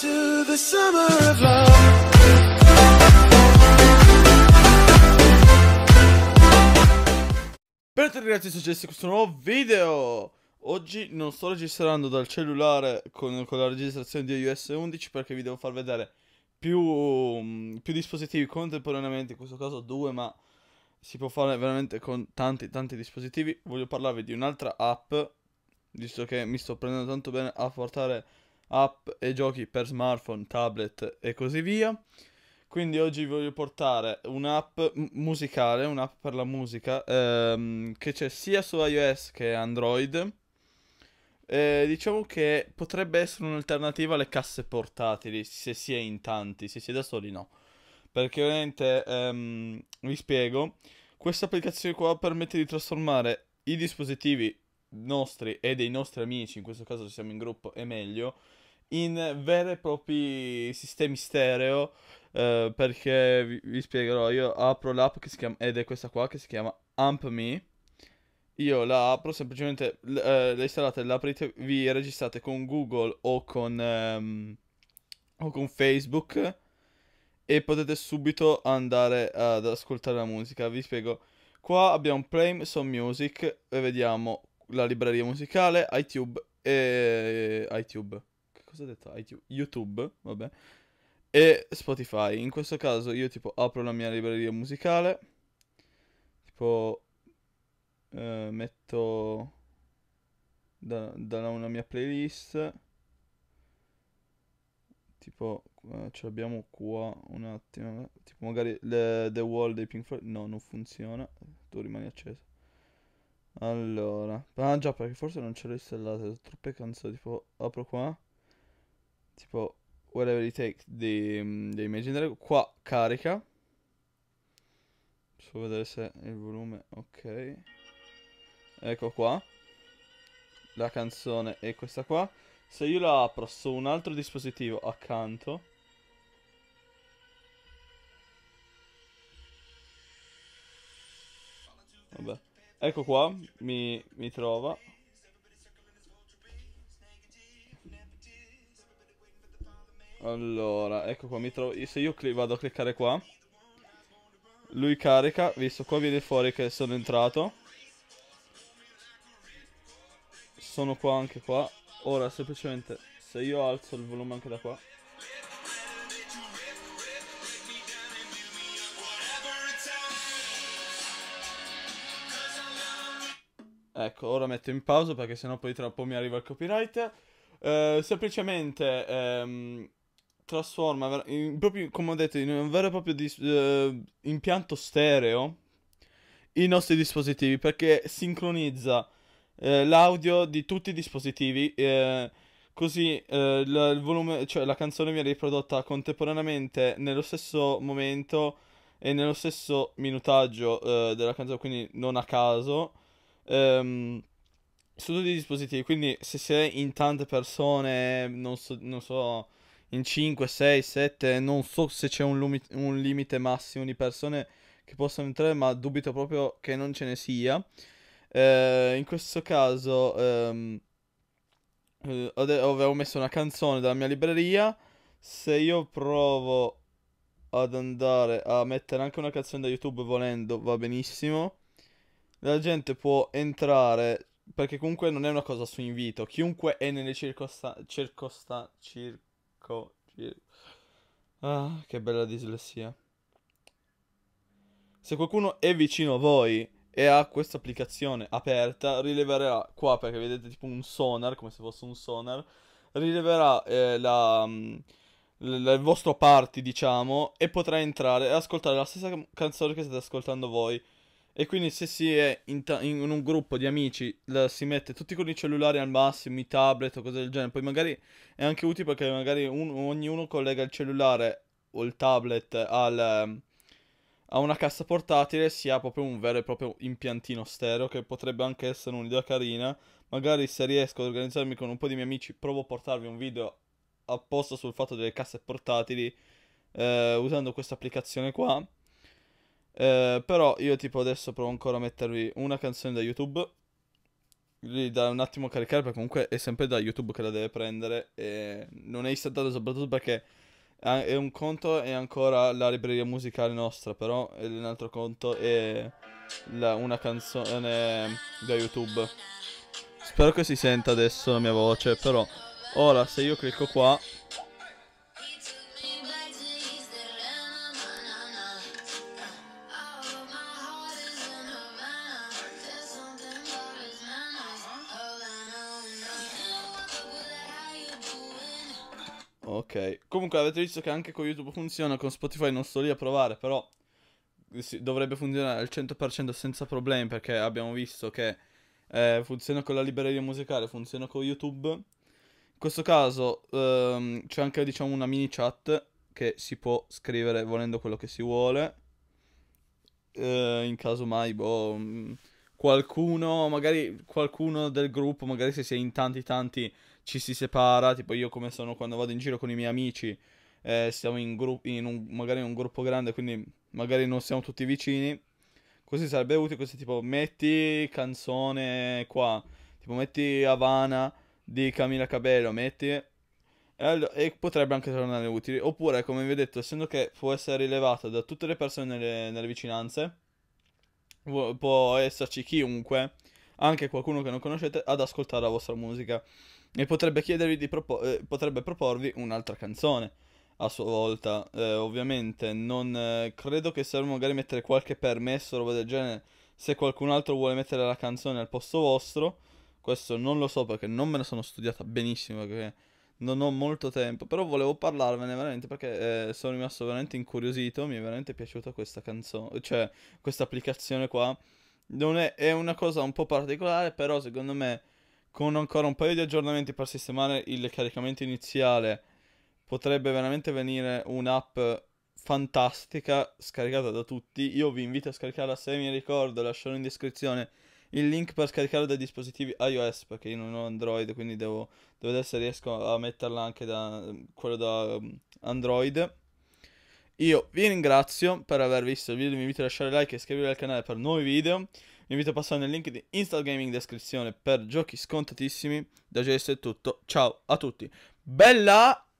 To Benvenuti ragazzi su Jesse questo nuovo video Oggi non sto registrando dal cellulare con, con, la registrazione di iOS 11 perché vi devo far vedere più, mm, più dispositivi contemporaneamente In questo caso due ma si può fare veramente con tanti tanti dispositivi Voglio parlarvi di un'altra app Visto che mi sto prendendo tanto bene a portare app e giochi per smartphone, tablet e così via. Quindi oggi vi voglio portare un'app musicale, un'app per la musica, ehm, che c'è sia su iOS che Android. Eh, diciamo che potrebbe essere un'alternativa alle casse portatili, se si è in tanti, se si è da soli no. Perché ovviamente, ehm, vi spiego, questa applicazione qua permette di trasformare i dispositivi nostri e dei nostri amici, in questo caso se siamo in gruppo è meglio, in veri e propri sistemi stereo. Eh, perché vi, vi, spiegherò, io apro l'app che si chiama, ed è questa qua che si chiama AmpMe. Io la apro semplicemente, eh, la installate, la aprite, vi registrate con Google o con, ehm, o con Facebook e potete subito andare ad ascoltare la musica. Vi spiego. Qua abbiamo Play Some Music e vediamo la libreria musicale, iTube e... iTube. Che cosa ho detto? iTube. YouTube, vabbè. E Spotify. In questo caso io tipo apro la mia libreria musicale. Tipo... Eh, metto... Da, da, una mia playlist. Tipo, eh, ce l'abbiamo qua un attimo. Tipo magari le, The Wall dei Pink Floyd. No, non funziona. Tu rimani acceso. Allora, ah già perché forse non ce l'ho installato, sono troppe canzoni, tipo apro qua, tipo Whatever It Takes dei, dei Imagine Dragon, qua carica, posso vedere se il volume, ok, ecco qua, la canzone è questa qua, se io la apro su un altro dispositivo accanto, Ecco qua, mi, mi trova. Allora, ecco qua, mi trovo. Se io vado a cliccare qua, lui carica, visto qua viene fuori che sono entrato. Sono qua anche qua. Ora semplicemente se io alzo il volume anche da qua. Ecco, ora metto in pausa perché sennò poi tra un po' mi arriva il copyright. Eh, semplicemente ehm, trasforma, in, proprio come ho detto, in un vero e proprio dis- eh, impianto stereo i nostri dispositivi perché sincronizza eh, l'audio di tutti i dispositivi. Eh, così eh, la, il volume, cioè la canzone viene riprodotta contemporaneamente nello stesso momento e nello stesso minutaggio eh, della canzone, quindi non a caso Um, su tutti i dispositivi, quindi se si è in tante persone, non so, non so in 5, 6, 7, non so se c'è un, lumi- un limite massimo di persone che possono entrare, ma dubito proprio che non ce ne sia. Eh, in questo caso ehm, eh, avevo messo una canzone dalla mia libreria, se io provo ad andare a mettere anche una canzone da YouTube volendo va benissimo la gente può entrare, perché comunque non è una cosa su invito, chiunque è nelle circostanze circosta... circo... Cir... Ah, che bella dislessia. Se qualcuno è vicino a voi e ha questa applicazione aperta, rileverà qua, perché vedete tipo un sonar, come se fosse un sonar, rileverà eh, la il mm, vostro party, diciamo, e potrà entrare e ascoltare la stessa canzone che state ascoltando voi. E quindi se si è in, ta- in un gruppo di amici, la, si mette tutti con i cellulari al massimo, i tablet o cose del genere, poi magari è anche utile perché magari un, ognuno collega il cellulare o il tablet al, ehm, a una cassa portatile, si ha proprio un vero e proprio impiantino stereo che potrebbe anche essere un'idea carina. Magari se riesco ad organizzarmi con un po' di miei amici, provo a portarvi un video apposta sul fatto delle casse portatili eh, usando questa applicazione qua eh, però io tipo adesso provo ancora a mettervi una canzone da YouTube. Lì da un attimo caricare perché comunque è sempre da YouTube che la deve prendere. E non è instantata soprattutto perché è un conto è ancora la libreria musicale nostra, però è un altro conto è la, una canzone da YouTube. Spero che si senta adesso la mia voce, però ora se io clicco qua ok. Comunque avete visto che anche con YouTube funziona, con Spotify non sto lì a provare, però eh, sì, dovrebbe funzionare al 100% senza problemi perché abbiamo visto che eh, funziona con la libreria musicale, funziona con YouTube. In questo caso ehm, c'è anche diciamo una mini chat che si può scrivere volendo quello che si vuole. Eh, in caso mai, boh mm, qualcuno, magari qualcuno del gruppo, magari se si è in tanti tanti ci si separa, tipo io come sono quando vado in giro con i miei amici, eh, siamo in, gru- in un, magari in un gruppo grande, quindi magari non siamo tutti vicini. Così sarebbe utile, così tipo metti canzone qua, tipo metti Havana di Camila Cabello, metti... E, allo- e potrebbe anche tornare utile. Oppure, come vi ho detto, essendo che può essere rilevata da tutte le persone nelle, nelle vicinanze, può esserci chiunque, anche qualcuno che non conoscete, ad ascoltare la vostra musica e potrebbe, propo- eh, potrebbe proporvi un'altra canzone a sua volta. Eh, ovviamente non eh, credo che serva magari mettere qualche permesso o roba del genere se qualcun altro vuole mettere la canzone al posto vostro. Questo non lo so perché non me la sono studiata benissimo perché non ho molto tempo, però volevo parlarvene veramente perché eh, sono rimasto veramente incuriosito, mi è veramente piaciuta questa canzone, cioè questa applicazione qua. È, è, una cosa un po' particolare, però secondo me con ancora un paio di aggiornamenti per sistemare il caricamento iniziale potrebbe veramente venire un'app fantastica scaricata da tutti. Io vi invito a scaricarla se mi ricordo, lascerò in descrizione il link per scaricarlo dai dispositivi iOS perché io non ho Android, quindi devo, devo vedere se riesco a metterla anche da quello da um, Android. Io vi ringrazio per aver visto il video, vi invito a lasciare like e iscrivervi al canale per nuovi video. Vi invito a passare nel link di Instagaming in descrizione per giochi scontatissimi. Da GS è tutto, ciao a tutti. Bella!